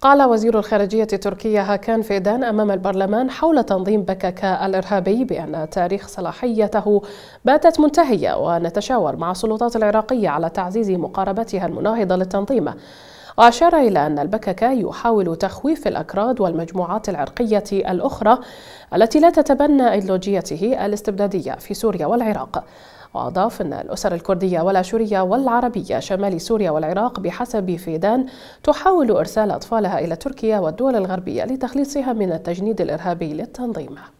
قال وزير الخارجية التركية هاكان فيدان أمام البرلمان حول تنظيم بككا الإرهابي بأن تاريخ صلاحيته باتت منتهية ونتشاور مع السلطات العراقية على تعزيز مقاربتها المناهضة للتنظيم وأشار إلى أن البكك يحاول تخويف الأكراد والمجموعات العرقية الأخرى التي لا تتبنى أيديولوجيته الاستبدادية في سوريا والعراق وأضاف أن الأسر الكردية والآشورية والعربية شمال سوريا والعراق بحسب فيدان تحاول إرسال أطفالها إلى تركيا والدول الغربية لتخليصها من التجنيد الإرهابي للتنظيم